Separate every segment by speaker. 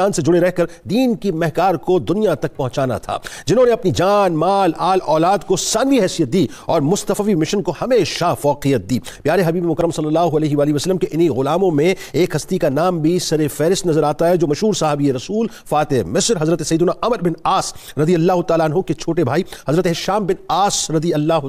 Speaker 1: पाकिस्तान से जुड़े रहकर दीन की महकार को दुनिया तक पहुंचाना था जिन्होंने अपनी जान माल आल औलाद को सानवी हैसियत दी और मुस्तफ़ी मिशन को हमेशा फोकियत दी प्यारे हबीब मुकरम सल्ला वसलम के इन्हीं गुलामों में एक हस्ती का नाम भी सर फहरिस्त नजर आता है जो मशहूर साहबी रसूल फ़ातह मिसर हज़रत सैदना अमर बिन आस रदी अल्लाह तु के छोटे भाई हज़रत शाम बिन आस रदी अल्लाह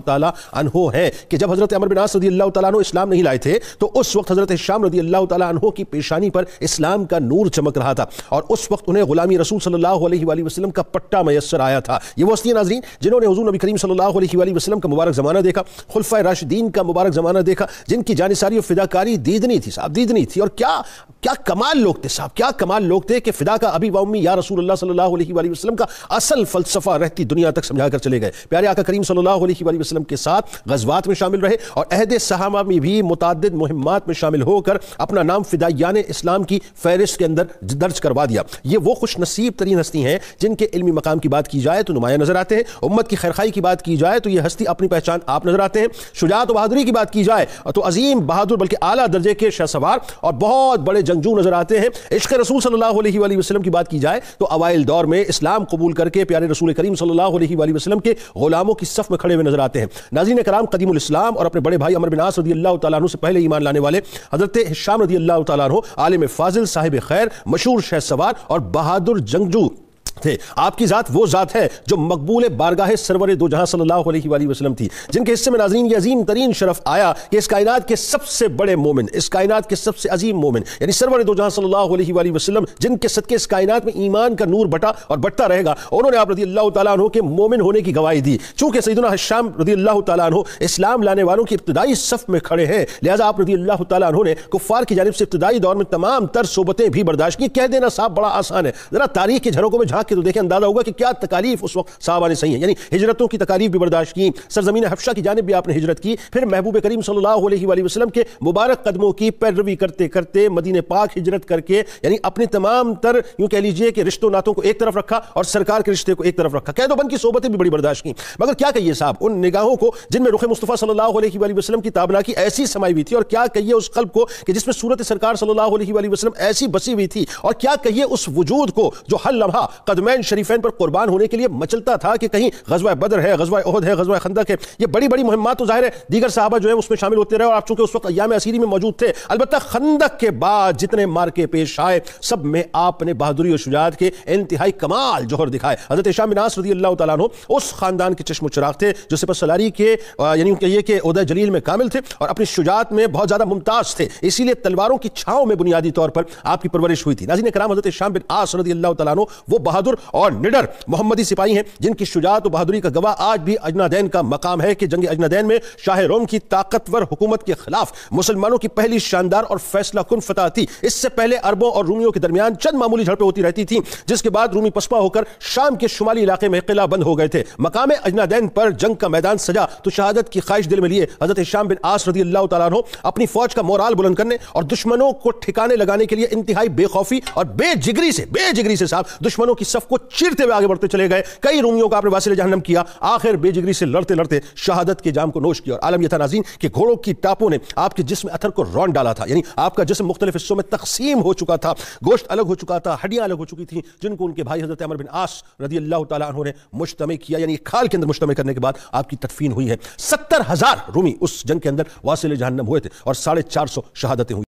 Speaker 1: तु हैं कि जब हज़रत अमर बिन आस रदी अल्लाह तु इस्लाम नहीं लाए थे तो उस वक्त हज़रत शाम रदी अल्लाह तु की पेशानी पर इस्लाम का नूर चमक रहा था और और उस वक्त उन्हें गुलामी रसूल सल्लल्लाहु अलैहि वसल्लम का पट्टा मैसर आया था ये वो असली नाजरीन जिन्होंने हजूर नबी करीम सल्लल्लाहु अलैहि वसल्लम का मुबारक ज़माना देखा खुलफा राशिदीन का मुबारक ज़माना देखा जिनकी जानसारी और फिदाकारी दीदनी थी साहब दीदनी थी और क्या क्या कमाल लोग थे साहब क्या कमाल लोग थे कि फिदा का अभी वाउमी या रसूल अल्लाह सल्लल्लाहु अलैहि वसल्लम का असल फलसफा रहती दुनिया तक समझा कर चले गए प्यारे आका करीम सल्लल्लाहु अलैहि वसल्लम के साथ गजवात में शामिल रहे और अहद सहामा में भी मुतद मुहिमात में शामिल होकर अपना नाम फिदायान इस्लाम की फहरिस्त के अंदर दर्ज करवा दिया ये वो खुश नसीब तरीन हस्ती हैं जिनके इलमी मकाम की बात की जाए तो नुमाया नजर आते हैं उम्मत की खैरखाई की बात की जाए तो ये हस्ती अपनी पहचान आप नजर आते हैं शुजात बहादुरी की बात की जाए तो अजीम बहादुर बल्कि आला दर्जे के शहसवार और बहुत बड़े जंगजू नजर आते हैं इश्क रसूल सल्लल्लाहु अलैहि वसल्लम की बात की जाए तो अवाइल दौर में इस्लाम कबूल करके प्यारे रसूल करीम सल्लल्लाहु अलैहि वसल्लम के गुलामों की सफ में खड़े हुए नजर आते हैं नाजीन कराम कदीम इस्लाम और अपने बड़े भाई अमर बिनास रदी अल्लाह तु से पहले ईमान लाने वाले हजरत हिशाम रदी अल्लाह तु आलिम फाजिल साहिब खैर मशहूर शह सवार और बहादुर जंगजू थे आपकी ज़ात वो ज़ात है जो मकबूल बारगाह सरवर दो जहाँ सल्लल्लाहु अलैहि वसल्लम थी जिनके हिस्से में नाजरीन ये अजीम तरीन शरफ आया कि इस कायनात के सबसे बड़े मोमिन इस कायनात के सबसे अजीम मोमिन यानी सरवर दो जहाँ सल्लल्लाहु अलैहि वसल्लम जिनके सदके इस कायनात में ईमान का नूर बटा और बटता रहेगा उन्होंने आप रदी अल्लाह तु के मोमिन होने की गवाही दी चूँकि सईदना हश्याम रदी अल्लाह तु इस्लाम लाने वालों की इब्तदाई सफ़ में खड़े हैं लिहाजा आप रदी अल्लाह तु ने कुफ़ार की जानब से इब्तदाई दौर में तमाम तर सोबतें भी बर्दाश्त की कह देना साहब बड़ा आसान है ज़रा तारीख के झरों को मैं झाँक के तो देखें अंदाजा होगा कि क्या तकालीफ उस वक्त साहबा ने सही है यानी हजरतों की तकालीफ भी बर्दाश्त की सरजमीन हफ्शा की जानब भी आपने हजरत की फिर महबूब करीम सल्लल्लाहु वसलम के मुबारक कदमों की पैरवी करते करते मदीन पाक हजरत करके यानी अपने तमाम तर यूँ कह लीजिए कि रिश्तों नातों को एक तरफ रखा और सरकार के रिश्ते को एक तरफ रखा कह दो बन की सोबतें भी बड़ी बर्दाश्त की मगर क्या कहिए साहब उन निगाहों को जिनमें रुख मुस्तफ़ा सल्ला वसलम की ताबना की ऐसी समाई हुई थी और क्या कहिए उस कल्ब को कि जिसमें सूरत सरकार सल्ला वसलम ऐसी बसी हुई थी और क्या कहिए उस वजूद को जो हर लम्हा कदमैन शरीफैन पर कुर्बान होने के लिए मचलता था कि कहीं गजवा बदर है गजवा अहद है गजवा खंदक है ये बड़ी बड़ी मुहिम तो जाहिर है दीगर साहबा जो है उसमें शामिल होते रहे और आप चूंकि उस वक्त अयाम असीरी में मौजूद थे अलबत् खंदक के बाद जितने मार्के पेश आए सब में आपने बहादुरी और शुजात के इंतहाई कमाल जोहर दिखाए हजरत शाह मिनास रदी अल्लाह तु उस खानदान के चश्म चराग थे जो सिपत सलारी के यानी कहिए कि उदय जलील में कामिल थे और अपनी शुजात में बहुत ज़्यादा मुमताज़ थे इसीलिए तलवारों की छाँव में बुनियादी तौर पर आपकी परवरिश हुई थी नाजी ने कराम हजरत शाह बिन आस रदी अल्लाह वो बहादुर बहादुर और निडर मोहम्मदी सिपाही हैं जिनकी शुजात बहादुरी का गवाह आज भी अजनादैन का मकाम है कि जंग अजनादैन में शाह रोम की ताकतवर हुकूमत के खिलाफ मुसलमानों की पहली शानदार और फैसला कन फतह थी इससे पहले अरबों और रूमियों के दरमियान चंद मामूली झड़पें होती रहती थी जिसके बाद रूमी पसपा होकर शाम के शुमाली इलाके में किला बंद हो गए थे मकाम अजनादैन पर जंग का मैदान सजा तो शहादत की ख्वाहिश दिल में लिए हजरत शाम बिन आस रदी अल्लाह तु अपनी फौज का मोराल बुलंद करने और दुश्मनों को ठिकाने लगाने के लिए इंतहाई बेखौफी और बेजिगरी से बेजिगरी से साहब दुश्मनों की सफ को चीरते हुए आगे बढ़ते चले गए कई रोमियों का आपने वासिल जहनम किया आखिर बेजिगरी से लड़ते लड़ते शहादत के जाम को नोश किया और आलम यह था नाजीन कि घोड़ों की टापों ने आपके जिसम अथर को रौन डाला था यानी आपका जिसम मुख्तलिफ हिस्सों में तकसीम हो चुका था गोश्त अलग हो चुका था हड्डियाँ अलग हो चुकी थी जिनको उनके भाई हजरत अमर बिन आस रदी अल्लाह तु ने मुश्तम किया यानी खाल के अंदर मुश्तम करने के बाद आपकी तदफीन हुई है सत्तर हजार रूमी उस जंग के अंदर वासिल जहनम हुए थे और साढ़े चार सौ शहादतें हुई